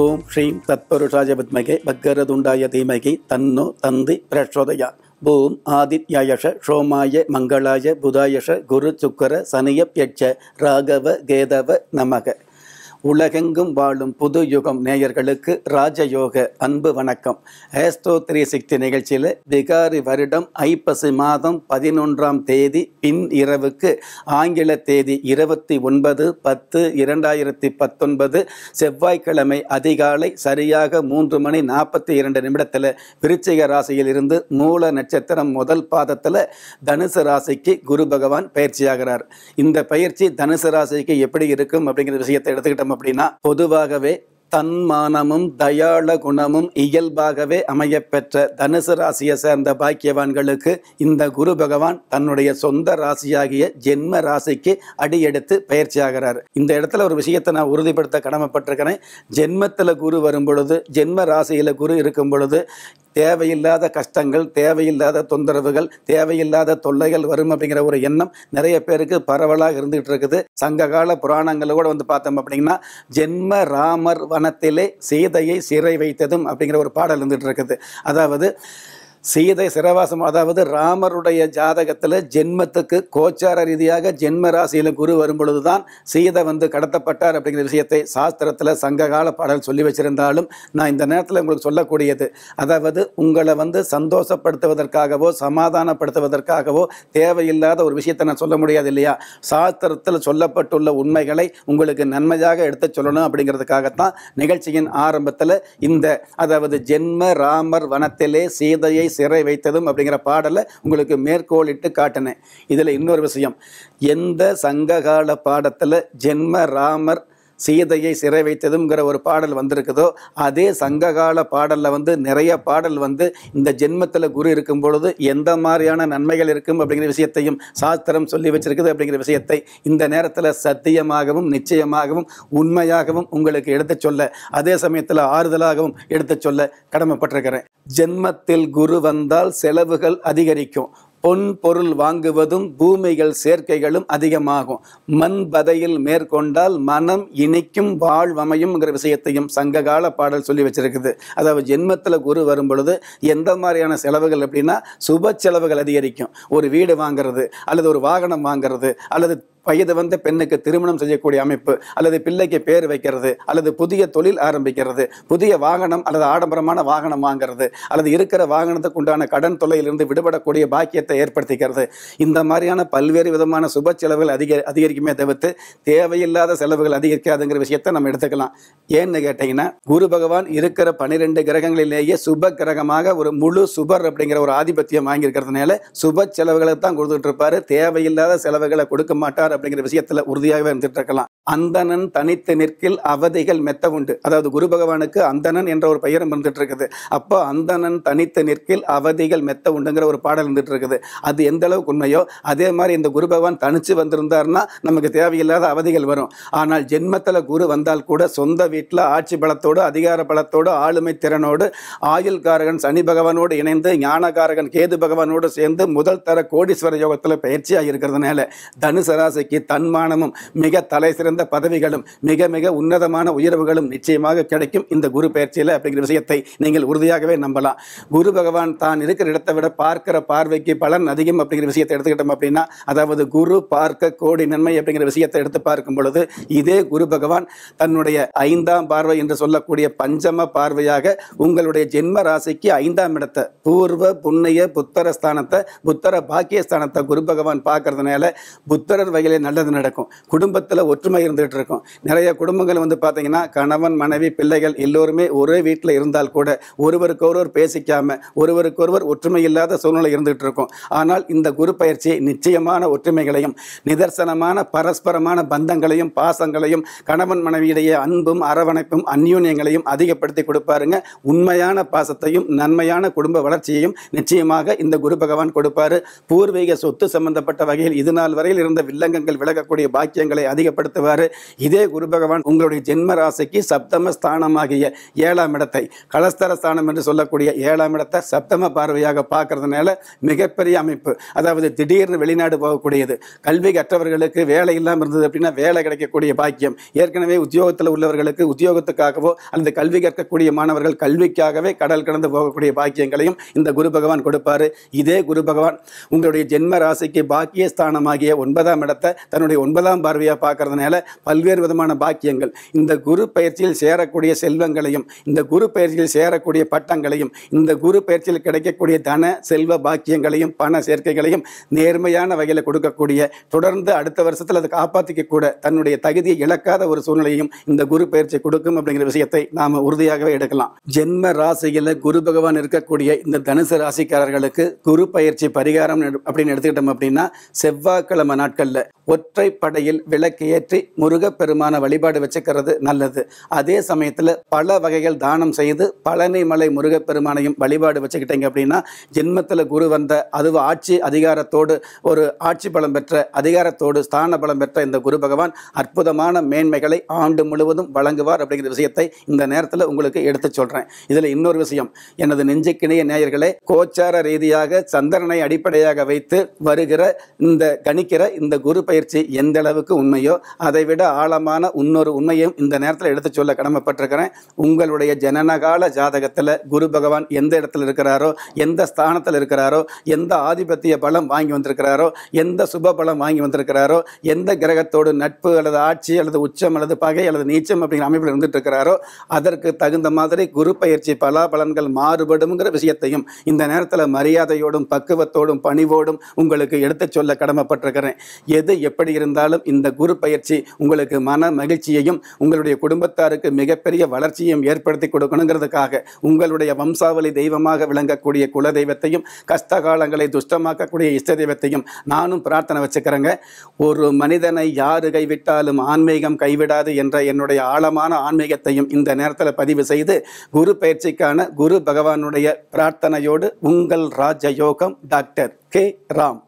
ஓம் ஸ்ரீம் தத்பருஷாய வித்மகே பக்கரதுண்டாய தீமகி தன்னு தந்தி பிரச்சோதயா பூம் ஆதித்யாயஷ ஷோமாய மங்களாய புதாயஷ குரு சுக்கர சனியப்யட்ச ராகவ கேதவ நமக உலகெங்கும் வாழும் புது யுகம் நேயர்களுக்கு ராஜயோக அன்பு வணக்கம் ஏஸ்தோ த்ரீ சிக்ஸ்டி நிகழ்ச்சியில் விகாரி வருடம் ஐப்பசி மாதம் பதினொன்றாம் தேதி பின் இரவுக்கு ஆங்கில தேதி இருபத்தி ஒன்பது பத்து இரண்டாயிரத்தி பத்தொன்பது செவ்வாய்க்கிழமை அதிகாலை சரியாக மூன்று மணி நாற்பத்தி இரண்டு நிமிடத்தில் விருச்சிக ராசியில் இருந்து மூல நட்சத்திரம் முதல் பாதத்தில் தனுசு ராசிக்கு குரு பகவான் பயிற்சியாகிறார் இந்த பயிற்சி தனுசு ராசிக்கு எப்படி இருக்கும் அப்படிங்கிற விஷயத்தை எடுத்துக்கிட்டோம் அப்படின்னா பொதுவாகவே தன்மானமும் தயாள குணமும் இயல்பாகவே அமையப்பெற்ற தனுசு ராசியை சேர்ந்த பாக்கியவான்களுக்கு இந்த குரு பகவான் தன்னுடைய சொந்த ராசியாகிய ஜென்ம ராசிக்கு அடியெடுத்து பயிற்சி ஆகிறார் இந்த இடத்துல ஒரு விஷயத்தை நான் உறுதிப்படுத்த கடமைப்பட்டிருக்கிறேன் ஜென்மத்தில் குரு வரும் பொழுது ஜென்ம ராசியில் குரு இருக்கும் பொழுது தேவையில்லாத கஷ்டங்கள் தேவையில்லாத தொந்தரவுகள் தேவையில்லாத தொல்லைகள் வரும் அப்படிங்கிற ஒரு எண்ணம் நிறைய பேருக்கு பரவலாக இருந்துகிட்டு இருக்குது சங்ககால புராணங்களை கூட வந்து பார்த்தோம் அப்படின்னா ஜென்ம ராமர் வனத்திலே சீதையை சிறை வைத்ததும் அப்படிங்கிற ஒரு பாடல் இருந்துகிட்டு இருக்குது அதாவது சீதை சிறவாசம் அதாவது ராமருடைய ஜாதகத்தில் ஜென்மத்துக்கு கோச்சார ரீதியாக ஜென்ம ராசியில் குரு வரும்பொழுது தான் சீதை வந்து கடத்தப்பட்டார் அப்படிங்கிற விஷயத்தை சாஸ்திரத்தில் சங்ககால பாடல் சொல்லி வச்சிருந்தாலும் நான் இந்த நேரத்தில் உங்களுக்கு சொல்லக்கூடியது அதாவது உங்களை வந்து சந்தோஷப்படுத்துவதற்காகவோ சமாதானப்படுத்துவதற்காகவோ தேவையில்லாத ஒரு விஷயத்தை நான் சொல்ல முடியாது இல்லையா சாஸ்திரத்தில் சொல்லப்பட்டுள்ள உண்மைகளை உங்களுக்கு நன்மையாக எடுத்து சொல்லணும் அப்படிங்கிறதுக்காகத்தான் நிகழ்ச்சியின் ஆரம்பத்தில் இந்த அதாவது ஜென்ம ராமர் வனத்திலே சீதையை சிறை வைத்ததும் அப்படிங்கிற பாடலை உங்களுக்கு மேற்கோளிட்டு காட்டினேன் இதில் இன்னொரு விஷயம் எந்த சங்ககால பாடத்தில் ஜென்ம ராமர் சீதையை சிறை வைத்ததுங்கிற ஒரு பாடல் வந்திருக்குதோ அதே சங்ககால பாடலில் வந்து நிறைய பாடல் வந்து இந்த ஜென்மத்தில் குரு இருக்கும் பொழுது எந்த மாதிரியான நன்மைகள் இருக்கும் அப்படிங்கிற விஷயத்தையும் சாஸ்திரம் சொல்லி வச்சிருக்குது அப்படிங்கிற விஷயத்தை இந்த நேரத்தில் சத்தியமாகவும் நிச்சயமாகவும் உண்மையாகவும் உங்களுக்கு எடுத்து சொல்ல அதே சமயத்தில் ஆறுதலாகவும் எடுத்து சொல்ல கடமைப்பட்டிருக்கிறேன் ஜென்மத்தில் குரு வந்தால் செலவுகள் அதிகரிக்கும் பொன் பொருள் வாங்குவதும் பூமிகள் சேர்க்கைகளும் அதிகமாகும் மண் பதையில் மேற்கொண்டால் மனம் இனிக்கும் வாழ்வமையும்ங்கிற விஷயத்தையும் சங்ககால பாடல் சொல்லி வச்சிருக்குது அதாவது ஜென்மத்தில் குரு வரும் பொழுது எந்த மாதிரியான செலவுகள் அப்படின்னா சுப செலவுகள் அதிகரிக்கும் ஒரு வீடு வாங்கிறது அல்லது ஒரு வாகனம் வாங்கிறது அல்லது வயது வந்த பெண்ணுக்கு திருமணம் செய்யக்கூடிய அமைப்பு அல்லது பிள்ளைக்கு பேர் வைக்கிறது அல்லது புதிய தொழில் ஆரம்பிக்கிறது புதிய வாகனம் அல்லது ஆடம்பரமான வாகனம் வாங்கிறது அல்லது இருக்கிற வாகனத்துக்கு உண்டான கடன் தொலையிலிருந்து விடுபடக்கூடிய பாக்கியத்தை ஏற்படுத்திக்கிறது இந்த மாதிரியான பல்வேறு விதமான சுப செலவுகள் அதிக அதிகரிக்குமே தவிர்த்து தேவையில்லாத செலவுகள் அதிகரிக்காதுங்கிற விஷயத்தை நம்ம எடுத்துக்கலாம் ஏன்னு கேட்டீங்கன்னா குரு பகவான் இருக்கிற பனிரெண்டு கிரகங்களிலேயே சுப கிரகமாக ஒரு முழு சுபர் அப்படிங்கிற ஒரு ஆதிபத்தியம் வாங்கியிருக்கிறதுனால சுப செலவுகளை தான் கொடுத்துட்டு இருப்பாரு தேவையில்லாத செலவுகளை கொடுக்க மாட்டார் அப்படிங்கிற விஷயத்துல உறுதியாகவே இருந்துட்டு இருக்கலாம் அந்தணன் தனித்து நிற்கில் அவதிகள் மெத்த உண்டு அதாவது குரு பகவானுக்கு அந்தணன் என்ற ஒரு பெயரும் இருந்துட்டு இருக்குது அப்போ அந்தணன் தனித்து நிற்கில் அவதிகள் மெத்த உண்டுங்கிற ஒரு பாடல் இருந்துட்டு இருக்குது அது எந்த அளவுக்கு உண்மையோ அதே மாதிரி இந்த குரு பகவான் தனிச்சு வந்திருந்தார்னா நமக்கு தேவையில்லாத அவதிகள் வரும் ஆனால் ஜென்மத்தில் குரு வந்தால் கூட சொந்த வீட்டில் ஆட்சி பலத்தோடு அதிகார பலத்தோடு ஆளுமை திறனோடு ஆயுள்காரகன் சனி பகவானோடு இணைந்து ஞானகாரகன் கேது பகவானோடு சேர்ந்து முதல் தர கோடீஸ்வர யோகத்தில் பயிற்சியாக இருக்கிறதுனால தனுசராசி ராசிக்கு தன்மானமும் மிக தலை சிறந்த பதவிகளும் மிக மிக உன்னதமான உயர்வுகளும் நிச்சயமாக கிடைக்கும் இந்த குரு பயிற்சியில் அப்படிங்கிற விஷயத்தை நீங்கள் உறுதியாகவே நம்பலாம் குரு பகவான் தான் இருக்கிற இடத்தை விட பார்க்கிற பார்வைக்கு பலன் அதிகம் அப்படிங்கிற விஷயத்தை எடுத்துக்கிட்டோம் அப்படின்னா அதாவது குரு பார்க்க கோடி நன்மை அப்படிங்கிற விஷயத்தை எடுத்து பார்க்கும் பொழுது இதே குரு பகவான் தன்னுடைய ஐந்தாம் பார்வை என்று சொல்லக்கூடிய பஞ்சம பார்வையாக உங்களுடைய ஜென்ம ராசிக்கு ஐந்தாம் இடத்தை பூர்வ புண்ணிய புத்தர ஸ்தானத்தை புத்தர பாக்கியஸ்தானத்தை குரு பகவான் பார்க்கறதுனால புத்தரர் வகை வாழ்க்கையிலே நல்லது நடக்கும் குடும்பத்தில் ஒற்றுமை இருந்துகிட்டு இருக்கும் நிறைய குடும்பங்கள் வந்து பார்த்தீங்கன்னா கணவன் மனைவி பிள்ளைகள் எல்லோருமே ஒரே வீட்டில் இருந்தால் கூட ஒருவருக்கொருவர் பேசிக்காமல் ஒருவருக்கொருவர் ஒற்றுமை இல்லாத சூழ்நிலை இருந்துகிட்டு இருக்கும் ஆனால் இந்த குரு பயிற்சி நிச்சயமான ஒற்றுமைகளையும் நிதர்சனமான பரஸ்பரமான பந்தங்களையும் பாசங்களையும் கணவன் மனைவியுடைய அன்பும் அரவணைப்பும் அந்யூன்யங்களையும் அதிகப்படுத்தி கொடுப்பாருங்க உண்மையான பாசத்தையும் நன்மையான குடும்ப வளர்ச்சியையும் நிச்சயமாக இந்த குரு பகவான் கொடுப்பாரு பூர்வீக சொத்து சம்பந்தப்பட்ட வகையில் இது நாள் வரையில் இருந்த வில்லங்க ஆதங்கங்கள் விலகக்கூடிய பாக்கியங்களை அதிகப்படுத்துவார் இதே குரு பகவான் உங்களுடைய ஜென்ம ராசிக்கு சப்தம ஸ்தானமாகிய ஏழாம் இடத்தை கலஸ்தர ஸ்தானம் என்று சொல்லக்கூடிய ஏழாம் இடத்தை சப்தம பார்வையாக பார்க்கறதுனால மிகப்பெரிய அமைப்பு அதாவது திடீர்னு வெளிநாடு போகக்கூடியது கல்வி கற்றவர்களுக்கு வேலை இல்லாமல் இருந்தது அப்படின்னா வேலை கிடைக்கக்கூடிய பாக்கியம் ஏற்கனவே உத்தியோகத்தில் உள்ளவர்களுக்கு உத்தியோகத்துக்காகவோ அல்லது கல்வி கற்கக்கூடிய மாணவர்கள் கல்விக்காகவே கடல் கடந்து போகக்கூடிய பாக்கியங்களையும் இந்த குரு பகவான் கொடுப்பார் இதே குரு பகவான் உங்களுடைய ஜென்ம ராசிக்கு பாக்கிய ஸ்தானமாகிய ஒன்பதாம் இடத்தை யோகத்தை தன்னுடைய ஒன்பதாம் பார்வையாக பார்க்கறதுனால பல்வேறு விதமான பாக்கியங்கள் இந்த குரு பயிற்சியில் சேரக்கூடிய செல்வங்களையும் இந்த குரு பயிற்சியில் சேரக்கூடிய பட்டங்களையும் இந்த குரு பயிற்சியில் கிடைக்கக்கூடிய தன செல்வ பாக்கியங்களையும் பண சேர்க்கைகளையும் நேர்மையான வகையில் கொடுக்கக்கூடிய தொடர்ந்து அடுத்த வருஷத்தில் அதை காப்பாற்றிக்க கூட தன்னுடைய தகுதியை இழக்காத ஒரு சூழ்நிலையும் இந்த குரு பயிற்சி கொடுக்கும் அப்படிங்கிற விஷயத்தை நாம் உறுதியாகவே எடுக்கலாம் ஜென்ம ராசியில் குரு பகவான் இருக்கக்கூடிய இந்த தனுசு ராசிக்காரர்களுக்கு குரு பயிற்சி பரிகாரம் அப்படின்னு எடுத்துக்கிட்டோம் அப்படின்னா செவ்வாய்க்கிழமை நாட்களில் ஒற்றைப்படையில் விளக்கு ஏற்றி முருகப்பெருமான வழிபாடு வச்சுக்கிறது நல்லது அதே சமயத்தில் பல வகைகள் தானம் செய்து பழனி மலை முருகப்பெருமானையும் வழிபாடு வச்சுக்கிட்டீங்க அப்படின்னா ஜென்மத்தில் குரு வந்த அதுவும் ஆட்சி அதிகாரத்தோடு ஒரு ஆட்சி பலம் பெற்ற அதிகாரத்தோடு ஸ்தான பலம் பெற்ற இந்த குரு பகவான் அற்புதமான மேன்மைகளை ஆண்டு முழுவதும் வழங்குவார் அப்படிங்கிற விஷயத்தை இந்த நேரத்தில் உங்களுக்கு எடுத்து சொல்கிறேன் இதில் இன்னொரு விஷயம் எனது நெஞ்சுக்கிணைய நேயர்களே கோச்சார ரீதியாக சந்திரனை அடிப்படையாக வைத்து வருகிற இந்த கணிக்கிற இந்த குரு பெயர் பயிற்சி எந்த அளவுக்கு உண்மையோ அதை விட ஆழமான இன்னொரு உண்மையும் இந்த நேரத்தில் எடுத்து சொல்ல கடமைப்பட்டிருக்கிறேன் உங்களுடைய ஜனனகால ஜாதகத்தில் குரு பகவான் எந்த இடத்துல இருக்கிறாரோ எந்த ஸ்தானத்தில் இருக்கிறாரோ எந்த ஆதிபத்திய பலம் வாங்கி வந்திருக்கிறாரோ எந்த சுப பலம் வாங்கி வந்திருக்கிறாரோ எந்த கிரகத்தோடு நட்பு அல்லது ஆட்சி அல்லது உச்சம் அல்லது பகை அல்லது நீச்சம் அப்படிங்கிற அமைப்பில் இருந்துட்டு இருக்கிறாரோ அதற்கு தகுந்த மாதிரி குரு பயிற்சி பலாபலன்கள் மாறுபடும்ங்கிற விஷயத்தையும் இந்த நேரத்தில் மரியாதையோடும் பக்குவத்தோடும் பணிவோடும் உங்களுக்கு எடுத்து சொல்ல கடமைப்பட்டிருக்கிறேன் எது எப்படி இருந்தாலும் இந்த குரு பயிற்சி உங்களுக்கு மன மகிழ்ச்சியையும் உங்களுடைய குடும்பத்தாருக்கு மிகப்பெரிய வளர்ச்சியும் ஏற்படுத்தி கொடுக்கணுங்கிறதுக்காக உங்களுடைய வம்சாவளி தெய்வமாக விளங்கக்கூடிய குலதெய்வத்தையும் கஷ்டகாலங்களை கஷ்ட காலங்களை துஷ்டமாக்கக்கூடிய இஷ்ட தெய்வத்தையும் நானும் பிரார்த்தனை வச்சுக்கிறேங்க ஒரு மனிதனை யார் கைவிட்டாலும் ஆன்மீகம் கைவிடாது என்ற என்னுடைய ஆழமான ஆன்மீகத்தையும் இந்த நேரத்தில் பதிவு செய்து குரு பயிற்சிக்கான குரு பகவானுடைய பிரார்த்தனையோடு உங்கள் ராஜயோகம் டாக்டர் கே ராம்